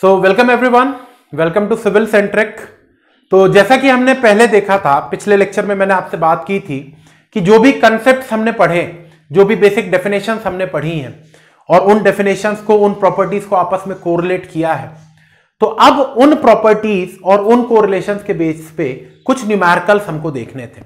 So welcome everyone welcome to civil centric तो जैसा कि हमने पहले देखा था पिछले लेक्चर में मैंने आपसे बात की थी कि जो भी कंसेप्ट हमने पढ़े जो भी बेसिक डेफिनेशन हमने पढ़ी हैं और उन डेफिनेशंस को उन प्रॉपर्टीज को आपस में कोरिलेट किया है तो अब उन प्रॉपर्टीज और उन कोरिलेशन के बेस पे कुछ न्यूमेरिकल्स हमको देखने थे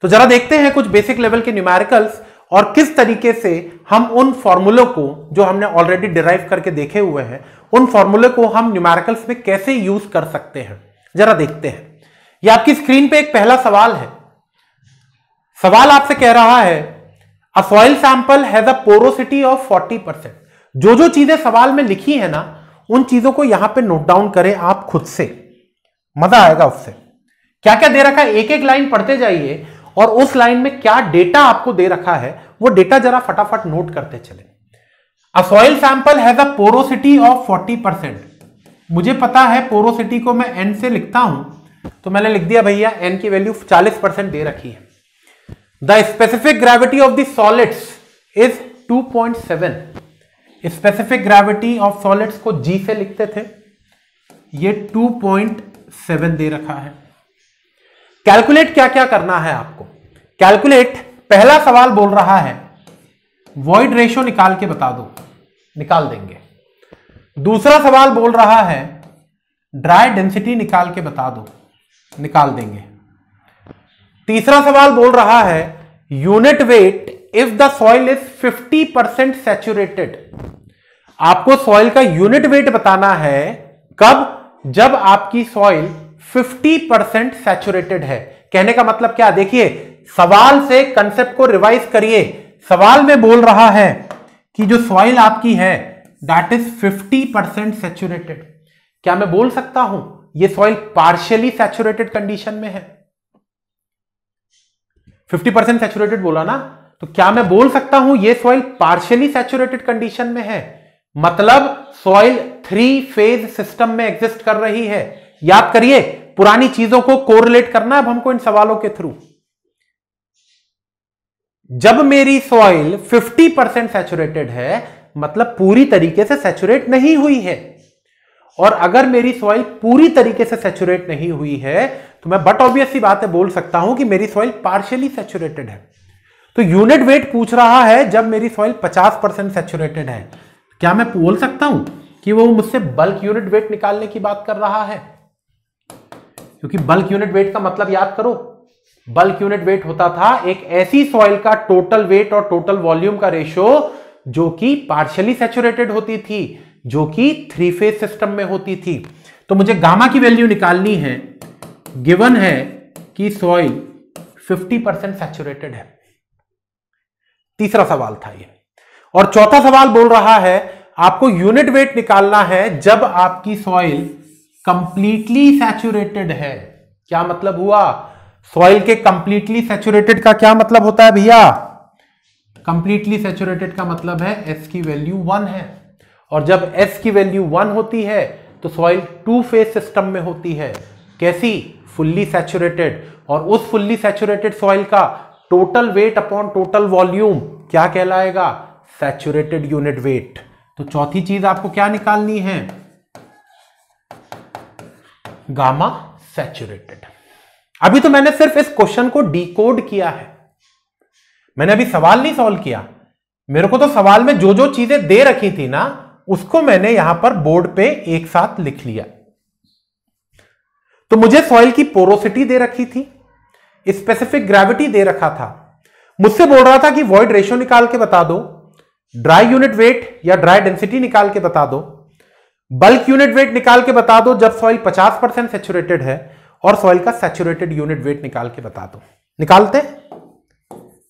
तो जरा देखते हैं कुछ बेसिक लेवल के न्यूमेरिकल्स और किस तरीके से हम उन फॉर्मूलों को जो हमने ऑलरेडी डिराइव करके देखे हुए हैं उन फॉर्मूले को हम न्यूमेरिकल्स में कैसे यूज कर सकते हैं जरा देखते हैं ये आपकी स्क्रीन पे एक पहला सवाल है सवाल आपसे कह रहा है a soil sample has a porosity of forty percent जो जो चीजें सवाल में लिखी है ना उन चीजों को यहां पे नोट डाउन करें आप खुद से मजा आएगा उससे क्या क्या दे रखा है एक एक लाइन पढ़ते जाइए और उस लाइन में क्या डेटा आपको दे रखा है वो डेटा जरा फटाफट नोट करते चले a soil sample has a porosity of 40 percent मुझे पता है पोरोसिटी को मैं एन से लिखता हूं तो मैंने लिख दिया भैया एन की वैल्यू 40 परसेंट दे रखी है the specific gravity of the solids is 2.7 specific gravity of solids को जी से लिखते थे ये 2.7 दे रखा है कैलकुलेट क्या क्या करना है आपको कैलकुलेट पहला सवाल बोल रहा है वॉइड रेशियो निकाल के बता दो निकाल देंगे दूसरा सवाल बोल रहा है ड्राई डेंसिटी निकाल के बता दो निकाल देंगे तीसरा सवाल बोल रहा है unit weight if the soil is 50 percent saturated आपको सॉइल का यूनिट वेट बताना है कब जब आपकी सॉइल 50 परसेंट सेचुरेटेड है कहने का मतलब क्या देखिए सवाल से कंसेप्ट को रिवाइज करिए सवाल में बोल रहा है कि जो सॉइल आपकी है दैट इज 50 परसेंट सेचुरेटेड क्या मैं बोल सकता हूं ये सॉइल पार्शियली सैचुरेटेड कंडीशन में है 50 परसेंट सेचुरेटेड बोला ना तो क्या मैं बोल सकता हूं ये सॉइल पार्शियली सैचुरेटेड कंडीशन में है मतलब सॉइल थ्री फेज सिस्टम में एग्जिस्ट कर रही है याद करिए पुरानी चीजों को कोरिलेट करना है अब हमको इन सवालों के थ्रू जब मेरी सॉइल 50 परसेंट सेचुरेटेड है मतलब पूरी तरीके से सेचुरेट नहीं हुई है और अगर मेरी सॉइल पूरी तरीके से सेचुरेट नहीं हुई है तो मैं बट ऑब्वियस सी बात है बोल सकता हूं कि मेरी सॉइल पार्शियली सैचुरेटेड है तो यूनिट वेट पूछ रहा है जब मेरी सॉइल 50 परसेंट सेचुरेटेड है क्या मैं बोल सकता हूं कि वो मुझसे बल्क यूनिट वेट निकालने की बात कर रहा है क्योंकि बल्क यूनिट वेट का मतलब याद करो बल्क यूनिट वेट होता था एक ऐसी सॉइल का टोटल वेट और टोटल वॉल्यूम का रेशो जो कि पार्शियली सेचुरेटेड होती थी जो कि थ्री फेज सिस्टम में होती थी तो मुझे गामा की वैल्यू निकालनी है गिवन है कि सॉइल 50 परसेंट सेचुरेटेड है तीसरा सवाल था ये और चौथा सवाल बोल रहा है आपको यूनिट वेट निकालना है जब आपकी सॉइल कंप्लीटली सैचुरेटेड है क्या मतलब हुआ सॉइल के कंप्लीटली सेचुरेटेड का क्या मतलब होता है भैया कंप्लीटली सेचुरेटेड का मतलब है एस की वैल्यू वन है और जब एस की वैल्यू वन होती है तो सॉइल टू फेज सिस्टम में होती है कैसी फुल्ली सैचुरेटेड और उस फुल्ली सैचुरेटेड सॉइल का total weight upon total volume क्या कहलाएगा सेचुरेटेड यूनिट वेट तो चौथी चीज आपको क्या निकालनी है गामा सेचुरेटेड अभी तो मैंने सिर्फ इस क्वेश्चन को डिकोड किया है मैंने अभी सवाल नहीं सॉल्व किया मेरे को तो सवाल में जो जो चीजें दे रखी थी ना उसको मैंने यहां पर बोर्ड पे एक साथ लिख लिया तो मुझे सॉइल की पोरोसिटी दे रखी थी स्पेसिफिक ग्रेविटी दे रखा था मुझसे बोल रहा था कि वॉइड रेशियो निकाल के बता दो ड्राई यूनिट वेट या ड्राई डेंसिटी निकाल के बता दो बल्क यूनिट वेट निकाल के बता दो जब सॉइल 50 परसेंट सेचुरेटेड है और सॉइल का सेचुरेटेड यूनिट वेट निकाल के बता दो निकालते हैं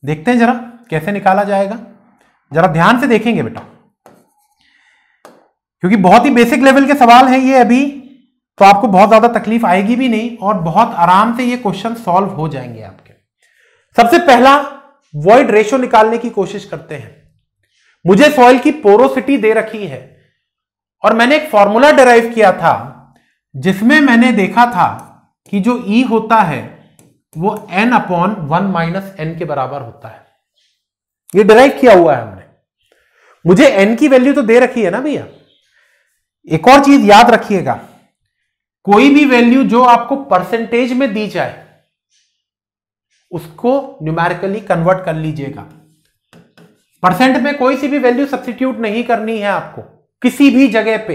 देखते हैं जरा कैसे निकाला जाएगा जरा ध्यान से देखेंगे बेटा क्योंकि बहुत ही बेसिक लेवल के सवाल हैं ये अभी तो आपको बहुत ज्यादा तकलीफ आएगी भी नहीं और बहुत आराम से ये क्वेश्चन सॉल्व हो जाएंगे आपके सबसे पहला वॉइड रेशो निकालने की कोशिश करते हैं मुझे सॉइल की पोरोसिटी दे रखी है और मैंने एक फॉर्मूला डिराइव किया था जिसमें मैंने देखा था कि जो ई e होता है वो n upon one minus n के बराबर होता है ये डिराइव किया हुआ है हमने मुझे एन की वैल्यू तो दे रखी है ना भैया एक और चीज याद रखिएगा कोई भी वैल्यू जो आपको परसेंटेज में दी जाए उसको न्यूमेरिकली कन्वर्ट कर लीजिएगा परसेंट में कोई सी भी वैल्यू सब्सिट्यूट नहीं करनी है आपको किसी भी जगह पे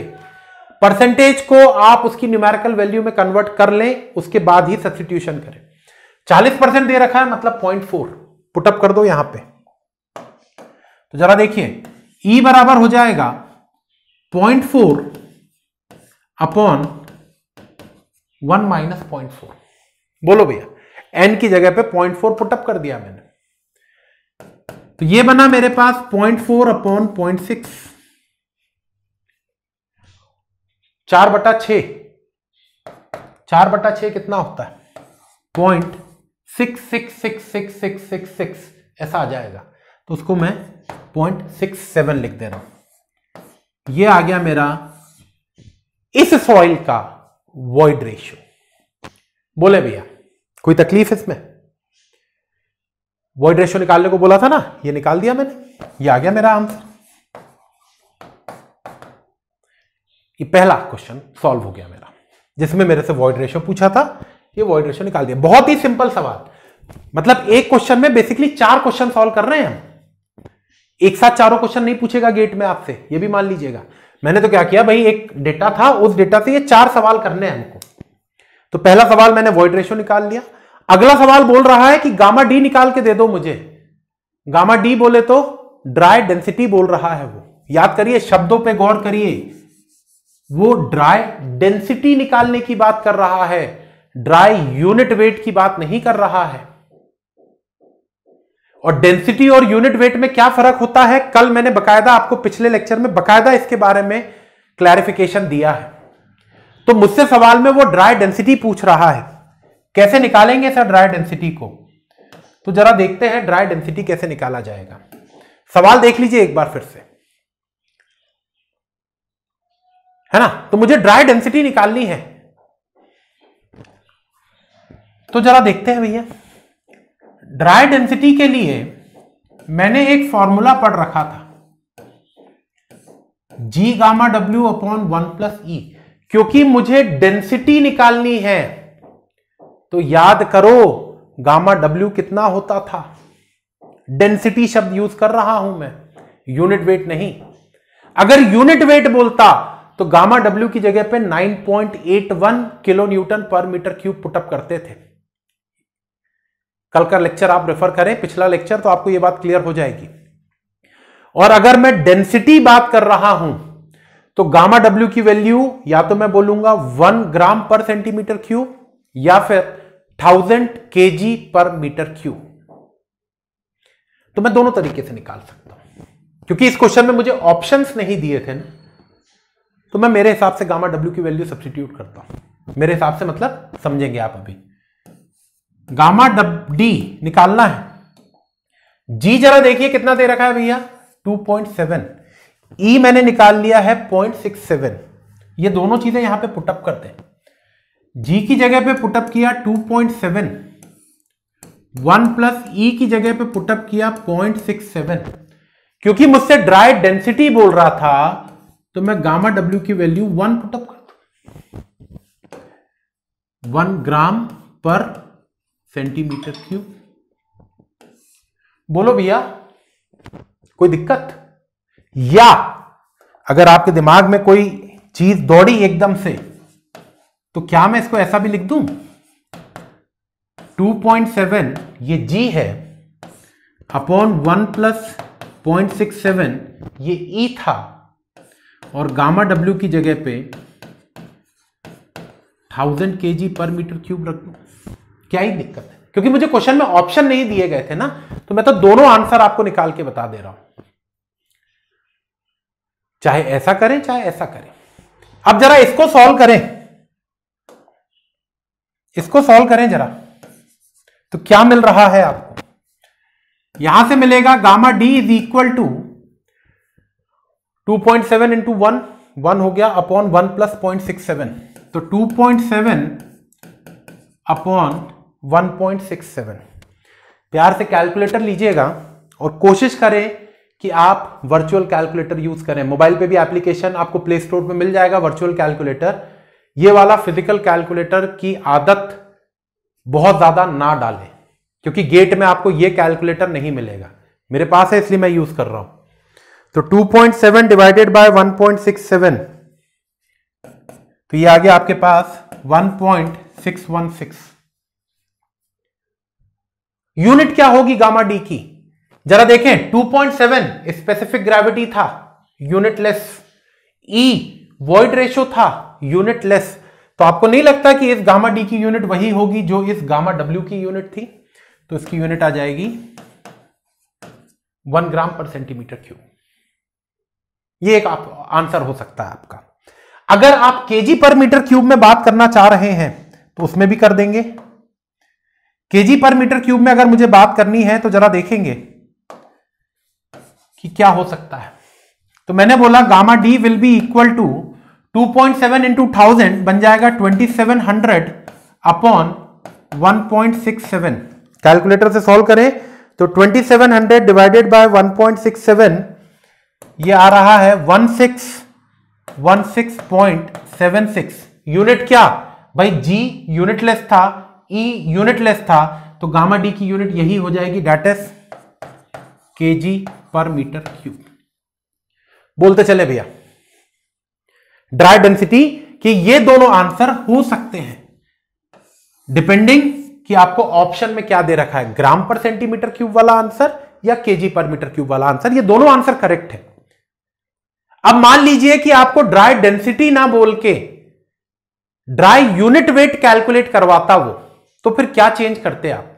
परसेंटेज को आप उसकी न्यूमेरिकल वैल्यू में कन्वर्ट कर लें उसके बाद ही सब्सिट्यूशन करें 40 परसेंट दे रखा है मतलब पॉइंट फोर पुटअप कर दो यहां पे तो जरा देखिए ई e बराबर हो जाएगा four upon one minus point four बोलो भैया एन की जगह पे पॉइंट फोर पुटअप कर दिया मैंने तो ये बना मेरे पास point four upon point six चार बटा छ चार बटा छ कितना होता है point six six six six six six six ऐसा आ जाएगा तो उसको मैं पॉइंट सिक्स सेवन लिख दे रहा हूं ये आ गया मेरा इस सॉइल का वॉइड रेशियो बोले भैया कोई तकलीफ इसमें वॉइड रेशियो निकालने को बोला था ना ये निकाल दिया मैंने ये आ गया मेरा आंसर ये पहला क्वेश्चन सॉल्व हो गया मेरा जिसमें मेरे से वॉइड रेशो पूछा था ये वॉइड रेशो निकाल दिया बहुत ही सिंपल सवाल मतलब एक क्वेश्चन में बेसिकली चार क्वेश्चन सॉल्व कर रहे हैं हम एक साथ चारों क्वेश्चन नहीं पूछेगा गेट में आपसे ये भी मान लीजिएगा मैंने तो क्या किया भाई एक डेटा था उस डेटा से ये चार सवाल करने हैं हमको तो पहला सवाल मैंने वॉइड रेशो निकाल लिया अगला सवाल बोल रहा है कि गामा डी निकाल के दे दो मुझे गामा डी बोले तो ड्राई डेंसिटी बोल रहा है वो याद करिए शब्दों पे गौर करिए वो ड्राई डेंसिटी निकालने की बात कर रहा है ड्राई यूनिट वेट की बात नहीं कर रहा है और डेंसिटी और यूनिट वेट में क्या फर्क होता है कल मैंने बकायदा आपको पिछले लेक्चर में बकायदा इसके बारे में क्लैरिफिकेशन दिया है तो मुझसे सवाल में वो ड्राई डेंसिटी पूछ रहा है कैसे निकालेंगे सर ड्राई डेंसिटी को तो जरा देखते हैं ड्राई डेंसिटी कैसे निकाला जाएगा सवाल देख लीजिए एक बार फिर से है ना तो मुझे ड्राई डेंसिटी निकालनी है तो जरा देखते हैं भैया ड्राई डेंसिटी के लिए मैंने एक फॉर्मूला पढ़ रखा था G gamma W upon one plus e क्योंकि मुझे डेंसिटी निकालनी है तो याद करो गामा डब्ल्यू कितना होता था डेंसिटी शब्द यूज कर रहा हूं मैं यूनिट वेट नहीं अगर यूनिट वेट बोलता तो गामा डब्ल्यू की जगह पे 9.81 kilo newton per metre cube put up करते थे कल का लेक्चर आप रेफर करें पिछला लेक्चर तो आपको यह बात क्लियर हो जाएगी और अगर मैं डेंसिटी बात कर रहा हूं तो गामा डब्ल्यू की वैल्यू या तो मैं बोलूंगा one gram per centimetre cube या फिर थाउजेंड के पर मीटर क्यूब तो मैं दोनों तरीके से निकाल सकता हूं क्योंकि इस क्वेश्चन में मुझे ऑप्शंस नहीं दिए थे ना तो मैं मेरे हिसाब से गामा डब्ल्यू की वैल्यू सब्सटीट्यूट करता हूं मेरे हिसाब से मतलब समझेंगे आप अभी गामा डब डी निकालना है जी जरा देखिए कितना दे रखा है भैया 2.7 ई e मैंने निकाल लिया है 0.67 ये दोनों चीजें यहां पे पुटअप करते हैं जी की जगह पे पुटअप किया 2.7 वन प्लस ई की जगह पे पुटअप किया 0.67 क्योंकि मुझसे ड्राई डेंसिटी बोल रहा था तो मैं गामा डब्ल्यू की वैल्यू वन पुटअप कर दू one gram per centimetre cube बोलो भैया कोई दिक्कत या अगर आपके दिमाग में कोई चीज दौड़ी एकदम से तो क्या मैं इसको ऐसा भी लिख दूं 2.7 ये जी है upon one plus point six seven ये ई e था और गामा डब्ल्यू की जगह पे थाउजेंड के जी पर मीटर क्यूब रख दो क्या ही दिक्कत है क्योंकि मुझे क्वेश्चन में ऑप्शन नहीं दिए गए थे ना तो मैं तो दोनों आंसर आपको निकाल के बता दे रहा हूं चाहे ऐसा करें चाहे ऐसा करें अब जरा इसको सॉल्व करें इसको सॉल्व करें जरा तो क्या मिल रहा है आपको यहां से मिलेगा gamma D is equal to two point seven into one one हो गया upon one plus point six seven तो two point seven upon one point six seven प्यार से कैलकुलेटर लीजिएगा और कोशिश करें कि आप वर्चुअल कैलकुलेटर यूज करें मोबाइल पे भी एप्लीकेशन आपको प्ले स्टोर में मिल जाएगा वर्चुअल कैलकुलेटर ये वाला फिजिकल कैलकुलेटर की आदत बहुत ज्यादा ना डालें क्योंकि गेट में आपको ये कैलकुलेटर नहीं मिलेगा मेरे पास है इसलिए मैं यूज कर रहा हूं तो 2.7 डिवाइडेड बाय 1.67 तो ये आ गया आपके पास 1.616 यूनिट क्या होगी गामा डी की जरा देखें 2.7 स्पेसिफिक ग्रेविटी था यूनिटलेस ई वॉइड रेशियो था यूनिटलेस तो आपको नहीं लगता कि इस गामा डी की यूनिट वही होगी जो इस गामा डब्ल्यू की यूनिट थी तो इसकी यूनिट आ जाएगी one gram per centimetre cube ये एक आप आंसर हो सकता है आपका अगर आप केजी पर मीटर क्यूब में बात करना चाह रहे हैं तो उसमें भी कर देंगे केजी पर मीटर क्यूब में अगर मुझे बात करनी है तो जरा देखेंगे कि क्या हो सकता है तो मैंने बोला gamma D will be equal to 2.7 point seven into thousand बन जाएगा 2700 अपॉन 1.67 कैलकुलेटर से सॉल्व करें तो 2700 डिवाइडेड बाय 1.67 ये आ रहा है one six one six point seven six unit क्या भाई जी यूनिटलेस था ई e यूनिटलेस था तो गामा डी की यूनिट यही हो जाएगी डेट इज के जी पर मीटर क्यूब बोलते चले भैया ड्राई डेंसिटी कि ये दोनों आंसर हो सकते हैं डिपेंडिंग कि आपको ऑप्शन में क्या दे रखा है ग्राम पर सेंटीमीटर क्यूब वाला आंसर या केजी पर मीटर क्यूब वाला आंसर ये दोनों आंसर करेक्ट है अब मान लीजिए कि आपको ड्राई डेंसिटी ना बोल के ड्राई यूनिट वेट कैलकुलेट करवाता वो तो फिर क्या चेंज करते आप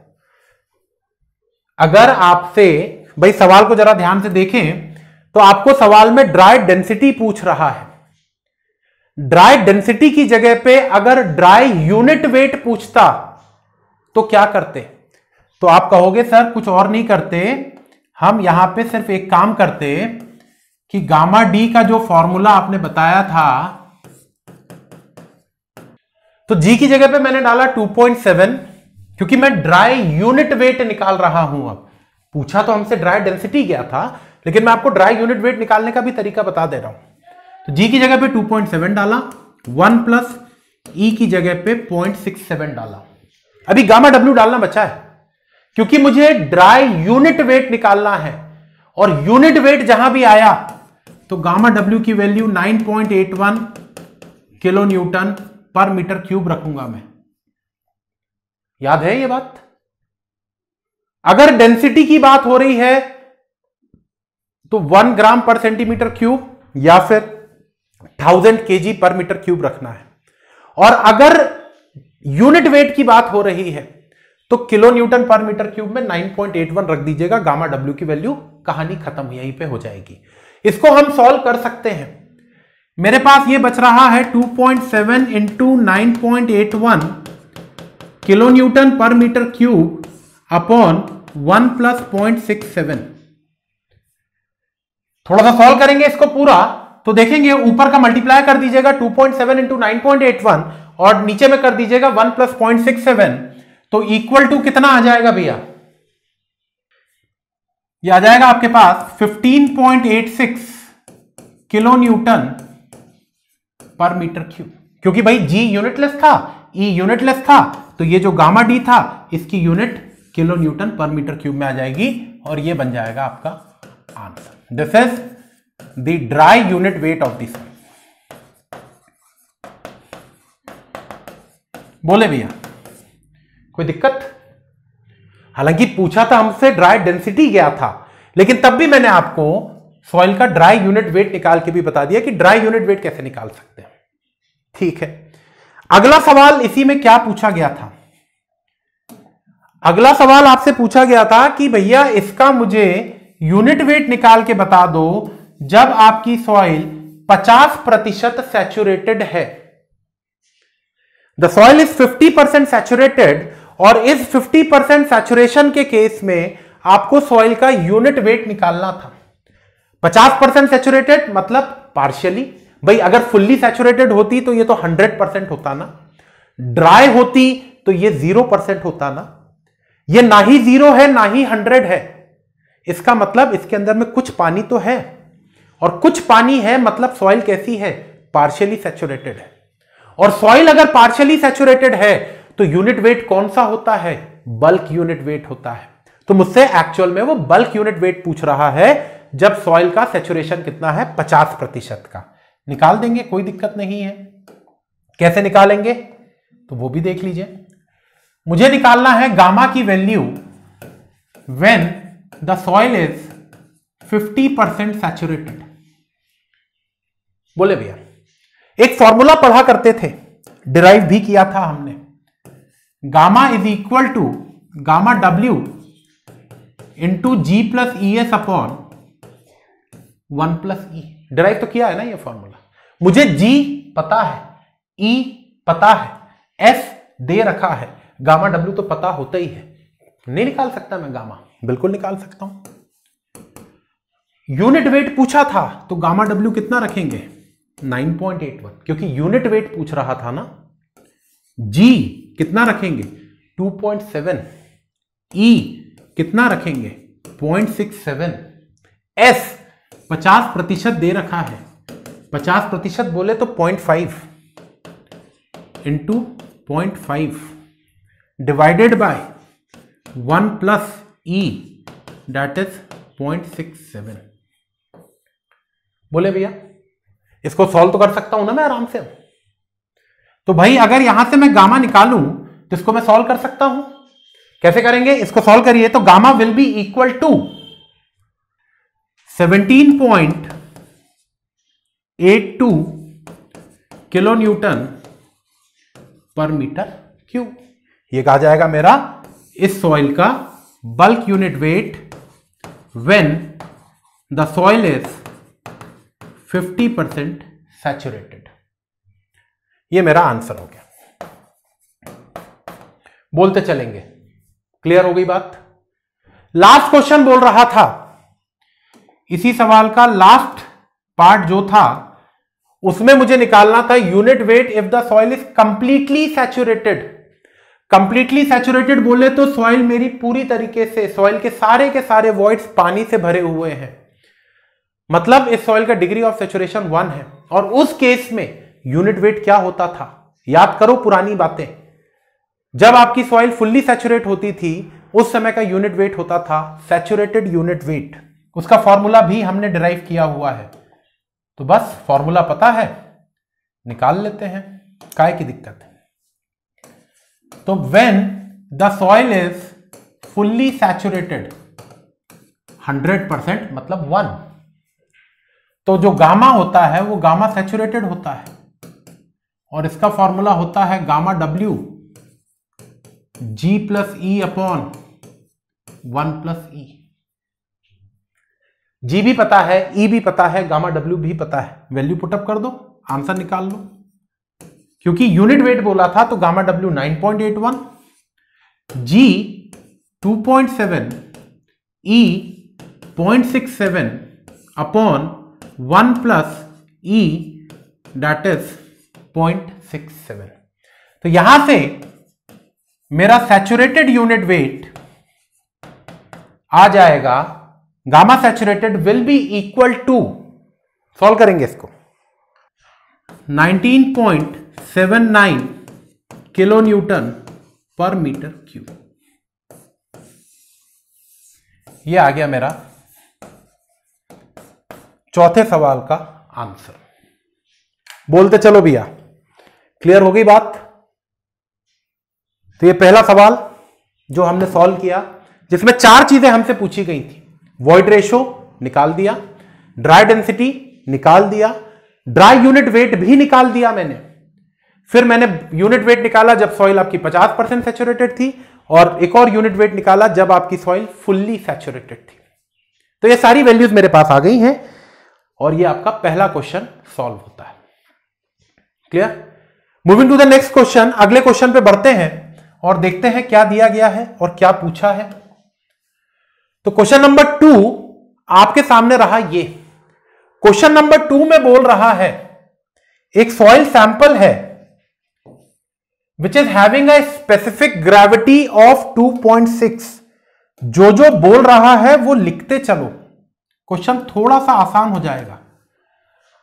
अगर आपसे भाई सवाल को जरा ध्यान से देखें तो आपको सवाल में ड्राई डेंसिटी पूछ रहा है ड्राई डेंसिटी की जगह पे अगर ड्राई यूनिट वेट पूछता तो क्या करते तो आप कहोगे सर कुछ और नहीं करते हम यहां पे सिर्फ एक काम करते कि गामा डी का जो फॉर्मूला आपने बताया था तो जी की जगह पे मैंने डाला 2.7 क्योंकि मैं ड्राई यूनिट वेट निकाल रहा हूं अब पूछा तो हमसे ड्राई डेंसिटी क्या था लेकिन मैं आपको ड्राई यूनिट वेट निकालने का भी तरीका बता दे रहा हूं तो जी की जगह पे 2.7 डाला 1 प्लस ई की जगह पे 0.67 डाला अभी गामा डब्ल्यू डालना बचा है क्योंकि मुझे ड्राई यूनिट वेट निकालना है और यूनिट वेट जहां भी आया तो गामा डब्ल्यू की value 9.81 kilo newton per metre cube रखूंगा मैं याद है ये बात अगर डेंसिटी की बात हो रही है तो one gram per centimetre cube या फिर थाउजेंड के पर मीटर क्यूब रखना है और अगर यूनिट वेट की बात हो रही है तो kilo newton per metre cube में 9.81 रख दीजिएगा गामा डब्ल्यू की वैल्यू कहानी खत्म यहीं पे हो जाएगी इसको हम सॉल्व कर सकते हैं मेरे पास ये बच रहा है 2.7 point seven into nine point eight one kilo newton per metre cube upon one plus point six seven थोड़ा सा सॉल्व करेंगे इसको पूरा तो देखेंगे ऊपर का मल्टीप्लाई कर दीजिएगा 2.7 point seven into nine point eight one और नीचे में कर दीजिएगा one plus point six seven तो इक्वल टू कितना आ जाएगा भैया ये आ जाएगा आपके पास 15.86 kilo newton per metre cube क्योंकि भाई जी यूनिटलेस था ई e यूनिटलेस था तो ये जो गामा डी था इसकी unit kilo newton per metre cube में आ जाएगी और ये बन जाएगा आपका answer this is the dry unit weight of this बोले भैया कोई दिक्कत हालांकि पूछा था हमसे ड्राई डेंसिटी क्या था लेकिन तब भी मैंने आपको सॉइल का ड्राई यूनिट वेट निकाल के भी बता दिया कि ड्राई यूनिट वेट कैसे निकाल सकते हैं ठीक है अगला सवाल इसी में क्या पूछा गया था अगला सवाल आपसे पूछा गया था कि भैया इसका मुझे यूनिट वेट निकाल के बता दो जब आपकी सॉइल 50 प्रतिशत सैचुरेटेड है the soil is 50 percent saturated और इस 50 परसेंट सेचुरेशन के केस में आपको सॉइल का यूनिट वेट निकालना था 50 परसेंट सेचुरेटेड मतलब पार्शियली भाई अगर फुल्ली सैचुरेटेड होती तो ये तो 100 परसेंट होता ना ड्राई होती तो ये 0 परसेंट होता ना ये ना ही जीरो है ना ही 100 है इसका मतलब इसके अंदर में कुछ पानी तो है और कुछ पानी है मतलब सॉइल कैसी है पार्शियली सैचुरेटेड है और सॉइल अगर पार्शियली सैचुरेटेड है तो यूनिट वेट कौन सा होता है बल्क यूनिट वेट होता है तो मुझसे एक्चुअल में वो बल्क यूनिट वेट पूछ रहा है जब सॉइल का सेचुरेशन कितना है पचास प्रतिशत का निकाल देंगे कोई दिक्कत नहीं है कैसे निकालेंगे तो वो भी देख लीजिए मुझे निकालना है गामा की value when the soil is 50 percent saturated बोले भैया एक फॉर्मूला पढ़ा करते थे डिराइव भी किया था हमने gamma is equal to gamma W into G plus e S upon one plus e derive तो किया है ना ये फॉर्मूला मुझे जी पता है ई e पता है एस दे रखा है गामा डब्ल्यू तो पता होता ही है नहीं निकाल सकता मैं गामा बिल्कुल निकाल सकता हूं यूनिट वेट पूछा था तो गामा डब्ल्यू कितना रखेंगे 9.81 क्योंकि यूनिट वेट पूछ रहा था ना जी कितना रखेंगे 2.7 ई e कितना रखेंगे 0.67 एस 50 प्रतिशत दे रखा है 50 प्रतिशत बोले तो 0.5 five into point five divided by one plus e that is point six seven बोले भैया इसको सॉल्व तो कर सकता हूं ना मैं आराम से तो भाई अगर यहां से मैं गामा निकालू तो इसको मैं सॉल्व कर सकता हूं कैसे करेंगे इसको सॉल्व करिए तो gamma will be equal to 17.82 kilo newton per metre cube ये कहा जाएगा मेरा इस सॉइल का bulk unit weight when the soil is 50% saturated. ये मेरा आंसर हो गया बोलते चलेंगे क्लियर हो गई बात लास्ट क्वेश्चन बोल रहा था इसी सवाल का लास्ट पार्ट जो था उसमें मुझे निकालना था unit weight if the soil is completely saturated completely saturated बोले तो सॉइल मेरी पूरी तरीके से सॉइल के सारे के सारे वॉइड्स पानी से भरे हुए हैं मतलब इस सॉइल का डिग्री ऑफ सेचुरेशन वन है और उस केस में यूनिट वेट क्या होता था याद करो पुरानी बातें जब आपकी सॉइल फुल्ली सैचुरेट होती थी उस समय का यूनिट वेट होता था सैचुरेटेड यूनिट वेट उसका फॉर्मूला भी हमने डिराइव किया हुआ है तो बस फॉर्मूला पता है निकाल लेते हैं काय की दिक्कत है तो when the soil is fully saturated 100 percent मतलब वन तो जो गामा होता है वो गामा सेचुरेटेड होता है और इसका फॉर्मूला होता है gamma W G plus e upon one plus e G भी पता है ई e भी पता है गामा डब्ल्यू भी पता है वैल्यू पुटअप कर दो आंसर निकाल लो क्योंकि यूनिट वेट बोला था तो gamma W 9.81 G two point seven e point six seven upon one plus e that is point six seven तो यहां से मेरा सैचुरेटेड यूनिट वेट आ जाएगा gamma saturated will be equal to solve करेंगे इसको 19.79 kilo newton per metre cube ये आ गया मेरा चौथे सवाल का आंसर बोलते चलो भैया क्लियर हो गई बात तो ये पहला सवाल जो हमने सॉल्व किया जिसमें चार चीजें हमसे पूछी गई थी वॉइड रेशो निकाल दिया ड्राई डेंसिटी निकाल दिया ड्राई यूनिट वेट भी निकाल दिया मैंने फिर मैंने यूनिट वेट निकाला जब सॉइल आपकी 50 परसेंट सेचुरेटेड थी और एक और यूनिट वेट निकाला जब आपकी सॉइल फुल्ली सेचुरेटेड थी तो ये सारी वैल्यूज मेरे पास आ गई हैं और ये आपका पहला क्वेश्चन सॉल्व होता है clear moving to the next question अगले क्वेश्चन पे बढ़ते हैं और देखते हैं क्या दिया गया है और क्या पूछा है तो क्वेश्चन नंबर टू आपके सामने रहा ये क्वेश्चन नंबर टू में बोल रहा है एक सॉइल सैंपल है which is having a specific gravity of 2.6 जो जो बोल रहा है वो लिखते चलो क्वेश्चन थोड़ा सा आसान हो जाएगा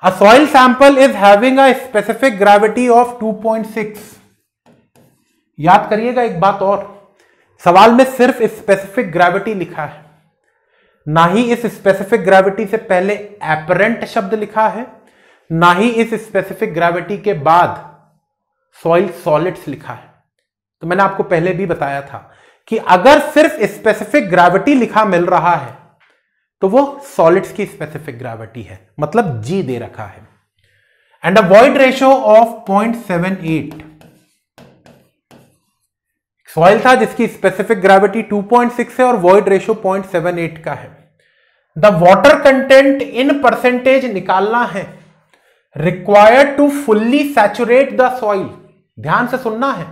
A soil sample is having a specific gravity of 2.6. याद करिएगा एक बात और सवाल में सिर्फ स्पेसिफिक ग्रेविटी लिखा है ना ही इस स्पेसिफिक ग्रेविटी से पहले एपरेंट शब्द लिखा है ना ही इस स्पेसिफिक ग्रेविटी के बाद सॉइल सॉलिड्स लिखा है तो मैंने आपको पहले भी बताया था कि अगर सिर्फ स्पेसिफिक ग्रेविटी लिखा मिल रहा है तो वो सॉलिड्स की स्पेसिफिक ग्रेविटी है मतलब जी दे रखा है and a void ratio of point seven eight soil था जिसकी स्पेसिफिक ग्रेविटी 2.6 है और वॉइड रेशियो 0.78 का है the water content in percentage निकालना है required to fully saturate the soil ध्यान से सुनना है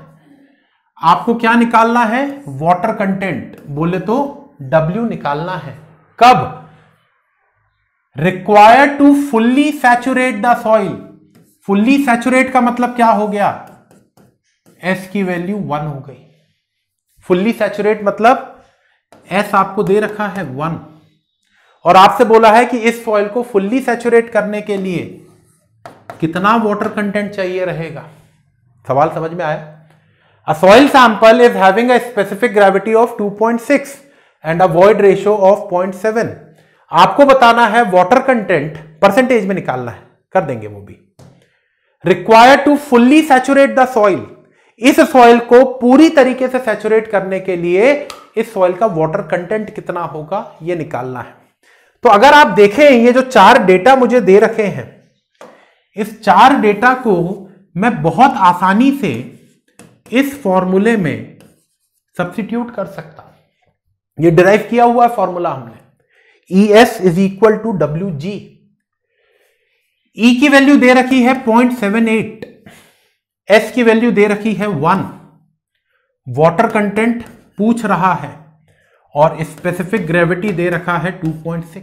आपको क्या निकालना है वॉटर कंटेंट बोले तो W निकालना है कब required to fully saturate the soil fully saturate का मतलब क्या हो गया एस की वैल्यू वन हो गई फुल्ली सैचुरेट मतलब एस आपको दे रखा है वन और आपसे बोला है कि इस सॉइल को फुल्ली सैचुरेट करने के लिए कितना वाटर कंटेंट चाहिए रहेगा सवाल समझ में आया a soil sample is having a specific gravity of 2.6 and a void ratio of seven आपको बताना है वाटर कंटेंट परसेंटेज में निकालना है कर देंगे वो भी require to fully saturate the soil इस सॉइल को पूरी तरीके से सैचुरेट करने के लिए इस सॉइल का वाटर कंटेंट कितना होगा ये निकालना है तो अगर आप देखें ये जो चार डेटा मुझे दे रखे हैं इस चार डेटा को मैं बहुत आसानी से इस फॉर्मूले में सब्सिट्यूट कर सकता ये डिराइव किया हुआ है फॉर्मूला हमने e S is equal to W G e की वैल्यू दे रखी है पॉइंट सेवन एट एस की वैल्यू दे रखी है वन वाटर कंटेंट पूछ रहा है और स्पेसिफिक ग्रेविटी दे रखा है 2.6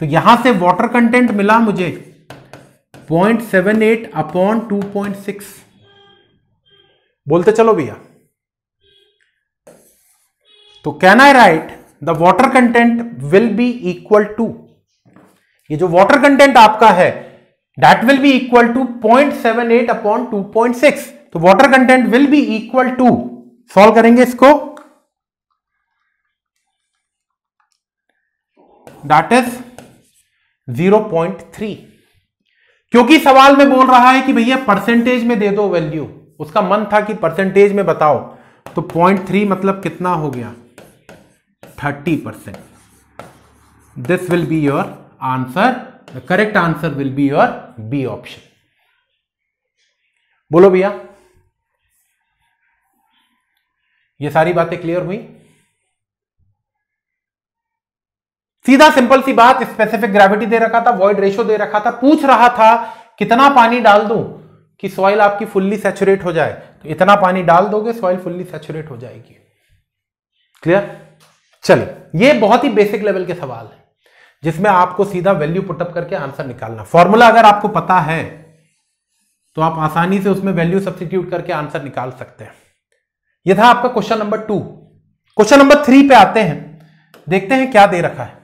तो यहां से वाटर कंटेंट मिला मुझे 0.78 अपॉन 2.6 बोलते चलो भैया तो can I write the water content will be equal to ये जो वॉटर कंटेंट आपका है that will be equal to point seven eight upon two point six तो water content will be equal to solve करेंगे इसको that is 0.3 क्योंकि सवाल में बोल रहा है कि भैया परसेंटेज में दे दो वैल्यू उसका मन था कि परसेंटेज में बताओ तो 0.3 मतलब कितना हो गया 30 percent. This will be your answer. The correct answer will be your B option. बोलो भैया ये सारी बातें क्लियर हुई सीधा सिंपल सी बात स्पेसिफिक ग्रेविटी दे रखा था वॉइड रेशो दे रखा था पूछ रहा था कितना पानी डाल दूं कि सॉइल आपकी फुल्ली सेचुरेट हो जाए तो इतना पानी डाल दोगे सॉइल फुल्ली सेचुरेट हो जाएगी क्लियर चलिए ये बहुत ही बेसिक लेवल के सवाल है जिसमें आपको सीधा वैल्यू पुटअप करके आंसर निकालना फॉर्मूला अगर आपको पता है तो आप आसानी से उसमें वैल्यू सब्सिट्यूट करके आंसर निकाल सकते हैं यह था आपका question number two question number three पे आते हैं देखते हैं क्या दे रखा है